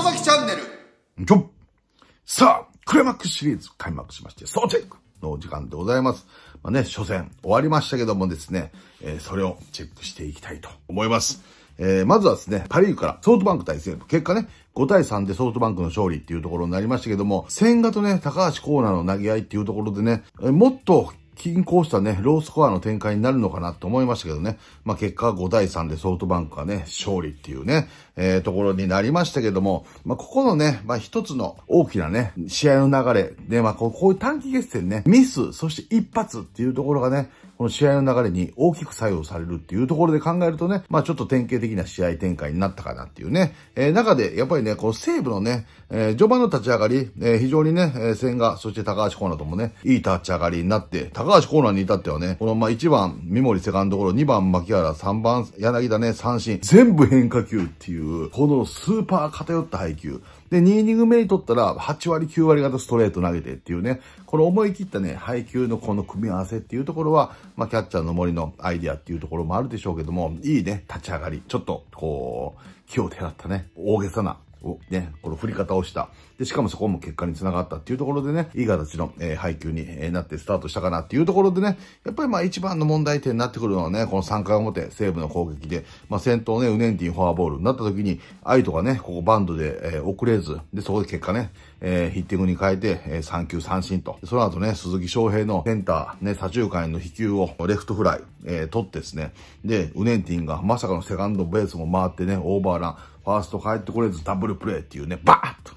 野崎チャンネル。さあ、クライマックスシリーズ開幕しまして、総チェックの時間でございます。まあね、初戦終わりましたけどもですね、えー、それをチェックしていきたいと思います。えー、まずはですね、パリーグからソフトバンク対西武。結果ね、5対3でソフトバンクの勝利っていうところになりましたけども、千賀とね、高橋コーナーの投げ合いっていうところでね、もっと均衡したね、ロースコアの展開になるのかなと思いましたけどね。まあ、結果は5対3でソフトバンクがね、勝利っていうね、えー、ところになりましたけども、まあ、ここのね、まあ、一つの大きなね、試合の流れで、まあ、こういう短期決戦ね、ミス、そして一発っていうところがね、この試合の流れに大きく作用されるっていうところで考えるとね、まあちょっと典型的な試合展開になったかなっていうね、えー、中でやっぱりね、この西武のね、えー、序盤の立ち上がり、えー、非常にね、えー、千賀、そして高橋コーナーともね、いい立ち上がりになって、高橋コーナーに至ってはね、このまあ1番、三森セカンドゴロ、2番、牧原、3番、柳田ね、三振、全部変化球っていう、このスーパー偏った配球、で、2イニング目に取ったら、8割、9割方ストレート投げてっていうね、この思い切ったね、配球のこの組み合わせっていうところは、まあ、キャッチャーの森のアイディアっていうところもあるでしょうけども、いいね、立ち上がり。ちょっと、こう、気を手らったね、大げさなをね、この振り方をした。で、しかもそこも結果につながったっていうところでね、いい形の、えー、配球に、えー、なってスタートしたかなっていうところでね、やっぱりまあ一番の問題点になってくるのはね、この3回表、西武の攻撃で、まあ先頭ね、ウネンティンフォアボールになった時に、アイトがね、ここバンドで、えー、遅れず、で、そこで結果ね、えー、ヒッティングに変えて、えー、3球三振と。その後ね、鈴木翔平のセンター、ね、左中間への飛球をレフトフライ、えー、取ってですね、で、ウネンティンがまさかのセカンドベースも回ってね、オーバーラン、ファースト帰ってこれずダブルプレーっていうね、バーッと。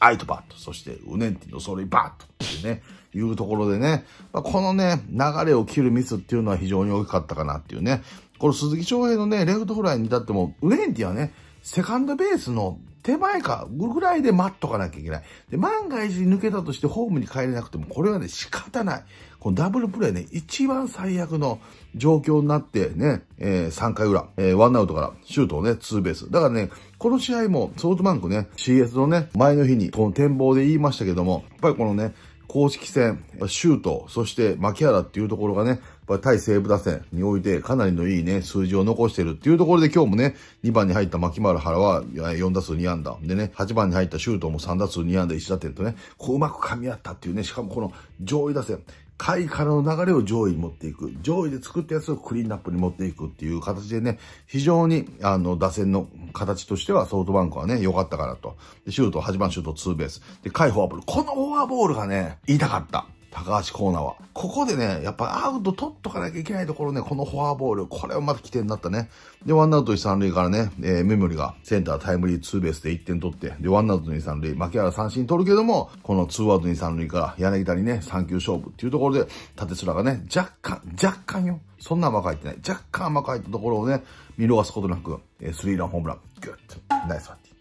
アイトバット、そしてウネンティのそれバーッとっていうね、いうところでね、まあ、このね、流れを切るミスっていうのは非常に大きかったかなっていうね。この鈴木翔平のね、レフトフライに至っても、ウネンティはね、セカンドベースの手前かぐらいで待っとかなきゃいけない。で、万が一抜けたとしてホームに帰れなくても、これはね、仕方ない。このダブルプレイね、一番最悪の状況になってね、えー、3回裏、えー、ワンアウトからシュートをね、ツーベース。だからね、この試合もソフトバンクね、CS のね、前の日にこの展望で言いましたけども、やっぱりこのね、公式戦、シュート、そして牧原っていうところがね、やっぱり対西武打線においてかなりのいいね、数字を残してるっていうところで今日もね、2番に入った牧丸原は4打数2安打。でね、8番に入ったシュートも3打数2安打1打点とね、こううまく噛み合ったっていうね、しかもこの上位打線、下位からの流れを上位に持っていく。上位で作ったやつをクリーンナップに持っていくっていう形でね、非常に、あの、打線の形としてはソフトバンクはね、良かったからと。でシュート、8番シュート、ツーベース。で、下位フォアボール。このフォアボールがね、痛かった。高橋コーナーは。ここでね、やっぱアウト取っとかなきゃいけないところね、このフォアボール、これはまた起点になったね。で、ワンアウト一三塁からね、えー、メモリがセンタータイムリーツーベースで1点取って、で、ワンアウト二三塁、牧原三振取るけども、このツーアウト二三塁から柳田にね、三球勝負っていうところで、縦面がね、若干、若干よ。そんな甘く入ってない。若干甘く入ったところをね、見逃すことなく、えー、スリーランホームラン、グッと、ナイスバッティ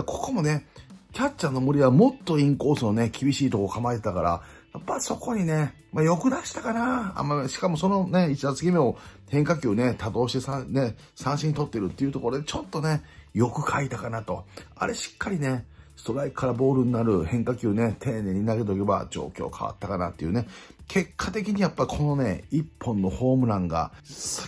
ング。ここもね、キャッチャーの森はもっとインコースのね、厳しいとこ構えてたから、やっぱそこにね、まあ、よく出したかな。あまあ、しかもそのね、1打席目を変化球ね、多動してさ、ね、三振取ってるっていうところで、ちょっとね、よく書いたかなと。あれしっかりね、ストライクからボールになる変化球ね、丁寧に投げとけば状況変わったかなっていうね。結果的にやっぱこのね、一本のホームランが、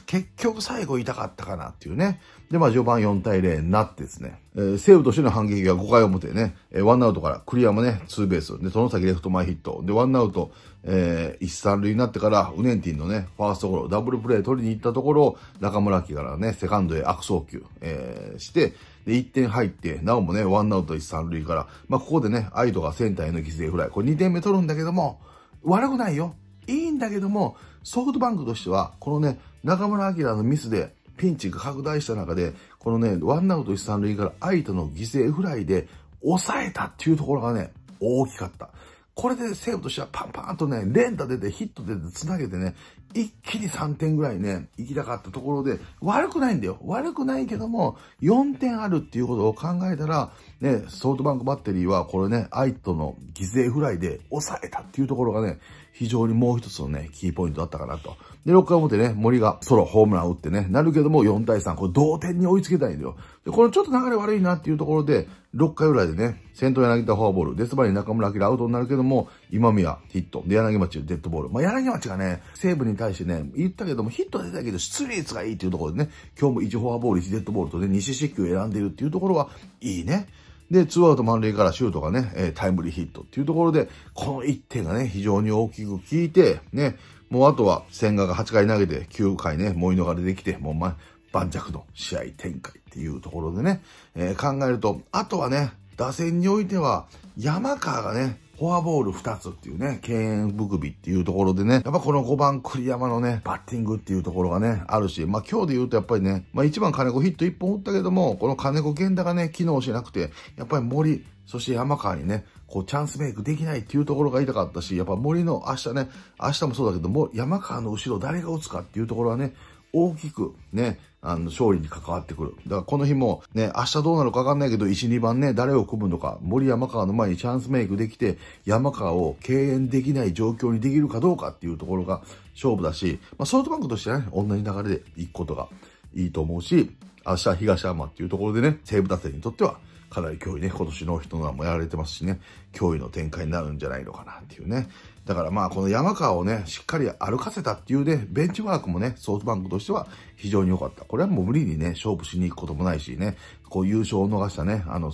結局最後痛かったかなっていうね。で、まあ序盤4対0になってですね、えー、西武としての反撃が5回表ね、えー、ワンアウトからクリアもね、ツーベース。で、その先レフト前ヒット。で、ワンアウト、えー、一三塁になってから、ウネンティンのね、ファーストゴロ、ダブルプレー取りに行ったところ、中村木からね、セカンドへ悪送球、えー、して、で、1点入って、なおもね、ワンアウト1、3塁から、まあ、ここでね、アイドがセンターへの犠牲フライ。これ2点目取るんだけども、悪くないよ。いいんだけども、ソフトバンクとしては、このね、中村明のミスで、ピンチが拡大した中で、このね、ワンアウト1、3塁からアイドの犠牲フライで抑えたっていうところがね、大きかった。これで西武としてはパンパンとね、連打出てヒット出て繋げてね、一気に3点ぐらいね、行きたかったところで、悪くないんだよ。悪くないけども、4点あるっていうことを考えたら、ね、ソフトバンクバッテリーはこれね、アイトの犠牲フライで抑えたっていうところがね、非常にもう一つのね、キーポイントだったかなと。で、6回表ね、森がソロホームラン打ってね、なるけども4対3、これ同点に追いつけたいんだよ。で、このちょっと流れ悪いなっていうところで、6回裏でね、先頭柳田フォアボール、デスバリー中村明アウトになるけども、今宮ヒット、で柳町デッドボール。まあ、柳町がね、西武に対してね、言ったけども、ヒット出たけど出塁率がいいっていうところでね、今日も1フォアボール、1デッドボールとね、西四球選んでるっていうところは、いいね。で、ツーアウト満塁からシュートがね、えタイムリーヒットっていうところで、この1点がね、非常に大きく効いて、ね、もうあとは千賀が8回投げて9回ね、もいのが出てきて、もうま、盤石の試合展開っていうところでね、えー、考えると、あとはね、打線においては山川がね、フォアボール2つっていうね、敬遠含みっていうところでね、やっぱこの5番栗山のね、バッティングっていうところがね、あるし、まあ今日で言うとやっぱりね、まあ1番金子ヒット1本打ったけども、この金子源田がね、機能しなくて、やっぱり森、そして山川にね、こうチャンスメイクできないっていうところが痛かったし、やっぱ森の明日ね、明日もそうだけども、山川の後ろ誰が打つかっていうところはね、大きくね、あの、勝利に関わってくる。だからこの日も、ね、明日どうなるかわかんないけど、1、2番ね、誰を組むのか、森山川の前にチャンスメイクできて、山川を敬遠できない状況にできるかどうかっていうところが勝負だし、まあ、ソフトバンクとしてね、同じ流れで行くことがいいと思うし、明日東山っていうところでね、西武打線にとっては、かなり脅威ね、今年の人のはもやられてますしね、脅威の展開になるんじゃないのかなっていうね。だからまあ、この山川をね、しっかり歩かせたっていうね、ベンチワークもね、ソフトバンクとしては非常に良かった。これはもう無理にね、勝負しに行くこともないしね、こう優勝を逃したね、あの、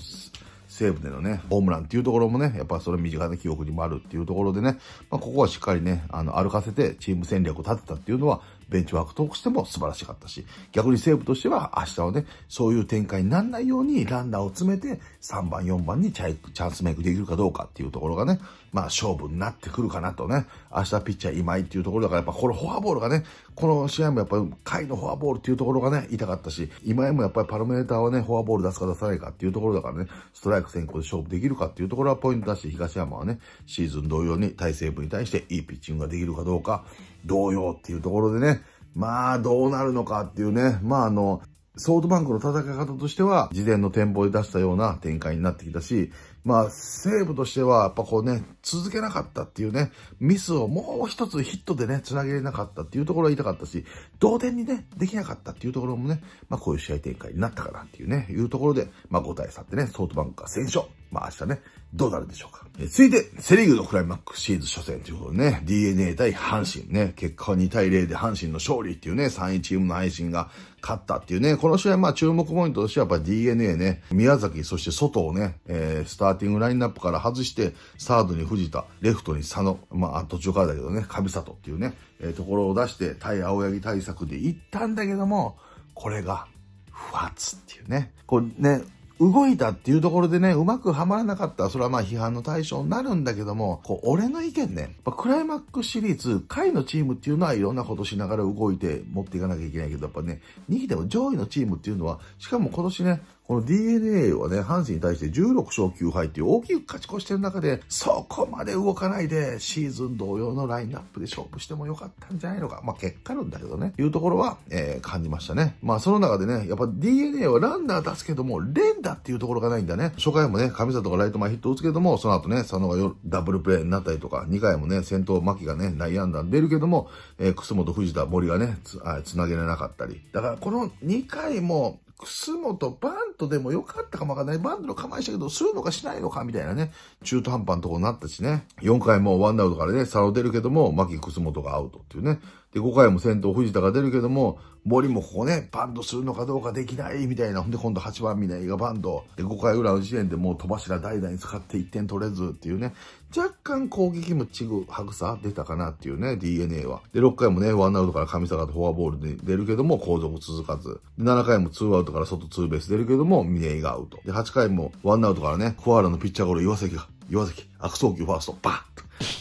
西武でのね、ホームランっていうところもね、やっぱそれ身近な記憶にもあるっていうところでね、まあ、ここはしっかりね、あの、歩かせてチーム戦略を立てたっていうのは、ベンチワークとしても素晴らしかったし、逆に西武としては明日はね、そういう展開にならないようにランナーを詰めて、3番、4番にチャンスメイクできるかどうかっていうところがね、まあ勝負になってくるかなとね、明日ピッチャー今井っていうところだから、やっぱこのフォアボールがね、この試合もやっぱり回のフォアボールっていうところがね、痛かったし、今井もやっぱりパルメーターはね、フォアボール出すか出さないかっていうところだからね、ストライク先行で勝負できるかっていうところはポイントだし、東山はね、シーズン同様に体制部に対していいピッチングができるかどうか、同様っていうところでね、まあどうなるのかっていうね、まああの、ソードバンクの戦い方としては、事前の展望で出したような展開になってきたし、まあ、西武としては、やっぱこうね、続けなかったっていうね、ミスをもう一つヒットでね、繋げれなかったっていうところは言いたかったし、同点にね、できなかったっていうところもね、まあこういう試合展開になったかなっていうね、いうところで、まあ5対3ってね、ソフトバンクが戦勝まあ明日ね、どうなるでしょうか。え続いて、セリーグのクライマックスシーズン初戦ということでね、DNA 対阪神ね、結果は2対0で阪神の勝利っていうね、3位チームの阪神が勝ったっていうね、この試合まあ注目ポイントとしてはやっぱ DNA ね、宮崎、そして外をね、えー、スターティングラインナップから外して、サードに藤田、レフトに佐野、まあ途中からだけどね、上里っていうね、えー、ところを出して、対青柳対策で行ったんだけども、これが、不発っていうね。こうね、動いたっていうところでね、うまくはまらなかったら、それはまあ批判の対象になるんだけども、こう、俺の意見ね、クライマックスシリーズ、下位のチームっていうのはいろんなことしながら動いて持っていかなきゃいけないけど、やっぱね、2期でも上位のチームっていうのは、しかも今年ね、この DNA はね、阪神に対して16勝9敗っていう大きく勝ち越してる中で、そこまで動かないで、シーズン同様のラインナップで勝負してもよかったんじゃないのか。まあ結果論だけどね、いうところは、えー、感じましたね。まあその中でね、やっぱ DNA はランナー出すけども、連打っていうところがないんだね。初回もね、上里がライト前ヒット打つけども、その後ね、佐野がよダブルプレーになったりとか、2回もね、先頭牧がね、内野安打出るけども、えー、楠本藤田森がねつ、つなげれなかったり。だからこの2回も、楠本バントでもよかったかもわかんない。バントの構えしたけど、するのかしないのかみたいなね。中途半端なところになったしね。4回もワンアウトからね、差を出るけども、牧楠本がアウトっていうね。で、5回も先頭藤田が出るけども、森もここね、バンドするのかどうかできない、みたいな。ほんで、今度8番峰がバンド。で、5回裏の時点でもう戸柱代々に使って1点取れずっていうね。若干攻撃もちぐはぐさ出たかなっていうね、DNA は。で、6回もね、ワンアウトから上坂とフォアボールで出るけども、後続続かず。で、7回もツーアウトから外ツーベース出るけども、峰がアウト。で、8回もワンアウトからね、ォアラのピッチャーゴロ岩崎が、岩崎、悪送球ファースト、バ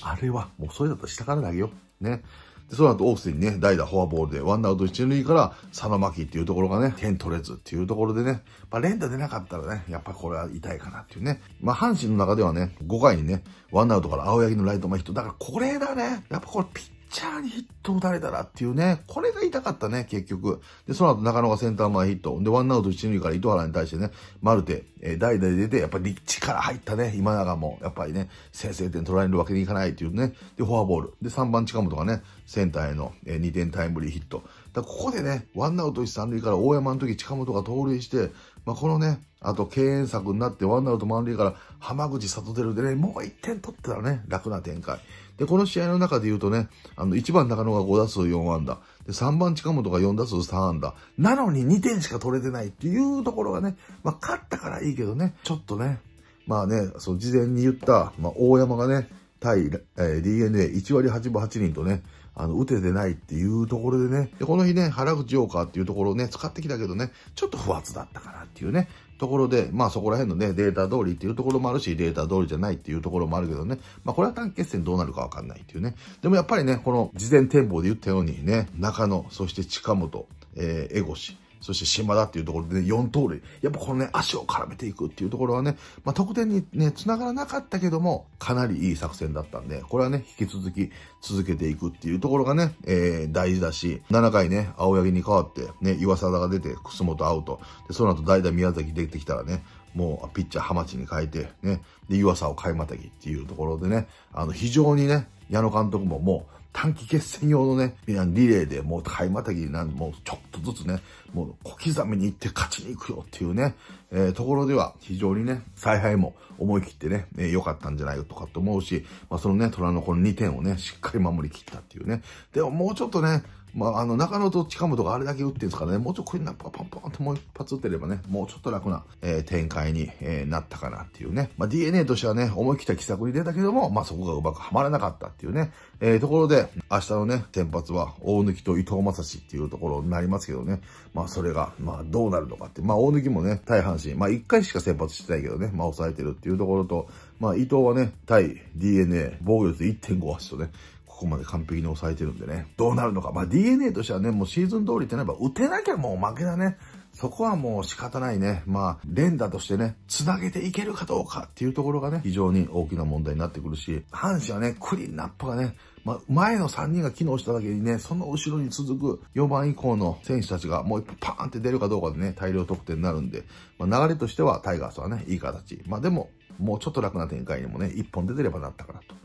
ーンあれは、もうそれだったら下から投げよう。ね。で、その後、オースティンね、代打フォアボールで、ワンアウト一塁から、佐野巻っていうところがね、点取れずっていうところでね、まあ、連打出なかったらね、やっぱこれは痛いかなっていうね。まあ、阪神の中ではね、5回にね、ワンアウトから青柳のライト前ヒット。だからこれだね。やっぱこれピッチャーにヒット打たれたらっていうね、これが痛かったね、結局。で、その後中野がセンター前ヒット。で、ワンアウト一塁から糸原に対してね、マルテ、えー、代打で出て、やっぱり力入ったね、今永も、やっぱりね、先制点取られるわけにいかないっていうね、で、フォアボール。で、3番近本がね、センターへの、えー、2点タイムリーヒット。だここでね、ワンアウト一三塁から大山の時近本が盗塁して、まあ、このね、あと敬遠策になってワンアウト満塁から浜口里るでね、もう1点取ってたらね、楽な展開。で、この試合の中で言うとね、あの、1番中野が5打数4安打、で、3番近本が4打数3安打、なのに2点しか取れてないっていうところがね、まあ、勝ったからいいけどね、ちょっとね、まあね、その事前に言った、まあ、大山がね、対、えー、DNA1 割8分8厘とね、あの、打ててないっていうところでね、でこの日ね、原口ジョーカーっていうところをね、使ってきたけどね、ちょっと不発だったかなっていうね、ところで、まあそこら辺のね、データ通りっていうところもあるし、データ通りじゃないっていうところもあるけどね、まあこれは短期決戦どうなるかわかんないっていうね。でもやっぱりね、この事前展望で言ったようにね、中野、そして近本、えー、江越、そして島田っていうところで、ね、4盗塁。やっぱこのね、足を絡めていくっていうところはね、まあ、得点にね、繋がらなかったけども、かなりいい作戦だったんで、これはね、引き続き続けていくっていうところがね、えー、大事だし、7回ね、青柳に代わって、ね、岩沢が出て、楠本アウト。で、その後代打宮崎出てきたらね、もうピッチャー浜地に変えて、ね、で、岩沢を買いまたぎっていうところでね、あの、非常にね、矢野監督ももう、短期決戦用のね、リレーでもう買いまたぎなん、もうちょっとずつね、もう小刻みに行って勝ちに行くよっていうね、えー、ところでは非常にね、采配も思い切ってね、良、えー、かったんじゃないとかと思うし、まあ、そのね、虎のこの2点をね、しっかり守り切ったっていうね。でももうちょっとね、まあ、あの、中野と近本があれだけ打ってるんですからね、もうちょっとクリナップパンパンともう一発打ってればね、もうちょっと楽な、えー、展開に、えー、なったかなっていうね。まあ、DNA としてはね、思い切った奇策に出たけども、まあ、そこがうまくはまらなかったっていうね。えー、ところで、明日のね、先発は大貫と伊藤正史っていうところになりますけどね。まあ、それが、まあ、どうなるのかって。まあ、大貫もね、対阪神、まあ、一回しか先発してないけどね、まあ、抑えてるっていうところと、まあ、伊藤はね、対 DNA、防御率1.58とね、ここまで完璧に抑えてるんでね、どうなるのか。まあ、DNA としてはね、もうシーズン通りってなれば、打てなきゃもう負けだね。そこはもう仕方ないね。まあ、連打としてね、繋げていけるかどうかっていうところがね、非常に大きな問題になってくるし、阪神はね、クリーンナップがね、まあ、前の3人が機能しただけにね、その後ろに続く4番以降の選手たちがもう一歩パーンって出るかどうかでね、大量得点になるんで、まあ、流れとしてはタイガースはね、いい形。まあでも、もうちょっと楽な展開にもね、1本出てればなったからと。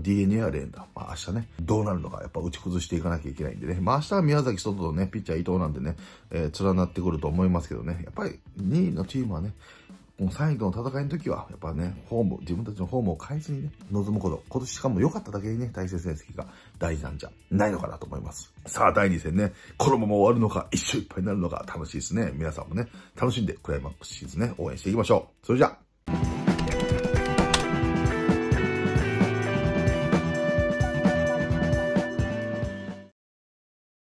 DNA は連打。まあ明日ね、どうなるのか、やっぱ打ち崩していかなきゃいけないんでね。まあ明日は宮崎外とね、ピッチャー伊藤なんでね、えー、連なってくると思いますけどね。やっぱり2位のチームはね、もう3位との戦いの時は、やっぱね、ホーム、自分たちのホームを変えずにね、望むこと。今年しかも良かっただけにね、対戦成績が大事なんじゃないのかなと思います。さあ、第2戦ね、このまま終わるのか、一周いっぱいになるのか、楽しいですね。皆さんもね、楽しんでクライマックスシーズンね、応援していきましょう。それじゃあ、